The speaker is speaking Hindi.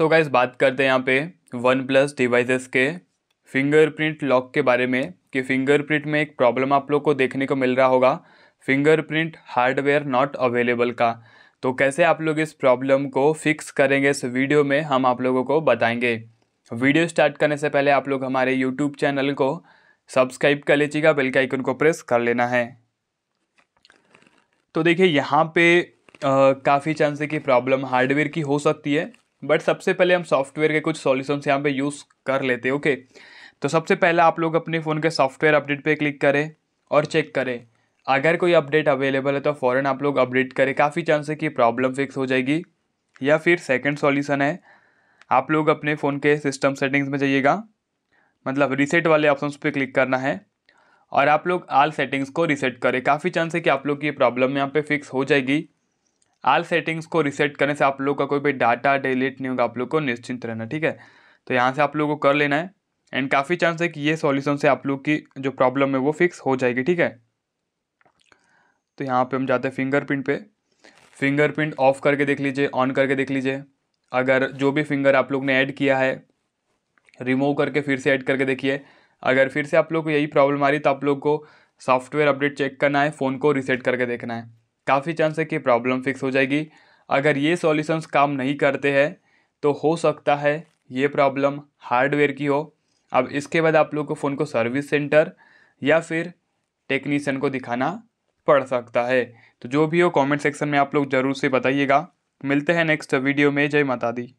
सो गाइज बात करते हैं यहाँ पे वन प्लस डिवाइसेस के फिंगरप्रिंट लॉक के बारे में कि फिंगरप्रिंट में एक प्रॉब्लम आप लोग को देखने को मिल रहा होगा फिंगरप्रिंट हार्डवेयर नॉट अवेलेबल का तो कैसे आप लोग इस प्रॉब्लम को फिक्स करेंगे इस वीडियो में हम आप लोगों को बताएंगे वीडियो स्टार्ट करने से पहले आप लोग हमारे यूट्यूब चैनल को सब्सक्राइब कर लीजिएगा बेल का आइकन को प्रेस कर लेना है तो देखिए यहाँ पे काफ़ी चांस है कि प्रॉब्लम हार्डवेयर की हो सकती है बट सबसे पहले हम सॉफ्टवेयर के कुछ सॉल्यूशंस यहाँ पे यूज़ कर लेते ओके तो सबसे पहले आप लोग अपने फ़ोन के सॉफ्टवेयर अपडेट पे क्लिक करें और चेक करें अगर कोई अपडेट अवेलेबल है तो फ़ौरन आप लोग अपडेट करें काफ़ी चांस है कि प्रॉब्लम फिक्स हो जाएगी या फिर सेकेंड सॉल्यूशन है आप लोग अपने फ़ोन के सिस्टम सेटिंग्स में जाइएगा मतलब रीसेट वाले ऑप्शन पर क्लिक करना है और आप लोग आल सेटिंग्स को रीसेट करें काफ़ी चांस है कि आप लोग की प्रॉब्लम यहाँ पे फिक्स हो जाएगी आल सेटिंग्स को रिसेट करने से आप लोग का कोई भी डाटा डिलीट नहीं होगा आप लोग को निश्चिंत रहना ठीक है तो यहाँ से आप लोग को कर लेना है एंड काफ़ी चांस है कि ये सॉल्यूशन से आप लोग की जो प्रॉब्लम है वो फिक्स हो जाएगी ठीक है तो यहाँ पे हम जाते हैं फिंगरप्रिंट पे फिंगरप्रिंट ऑफ करके देख लीजिए ऑन करके देख लीजिए अगर जो भी फिंगर आप लोग ने ऐड किया है रिमूव करके फिर से ऐड करके देखिए अगर फिर से आप लोग को यही प्रॉब्लम आ रही तो आप लोग को सॉफ्टवेयर अपडेट चेक करना है फ़ोन को रिसेट करके देखना है काफ़ी चांस है कि प्रॉब्लम फिक्स हो जाएगी अगर ये सॉल्यूशंस काम नहीं करते हैं तो हो सकता है ये प्रॉब्लम हार्डवेयर की हो अब इसके बाद आप लोग को फ़ोन को सर्विस सेंटर या फिर टेक्नीशियन को दिखाना पड़ सकता है तो जो भी हो कमेंट सेक्शन में आप लोग ज़रूर से बताइएगा मिलते हैं नेक्स्ट वीडियो में जय माता दी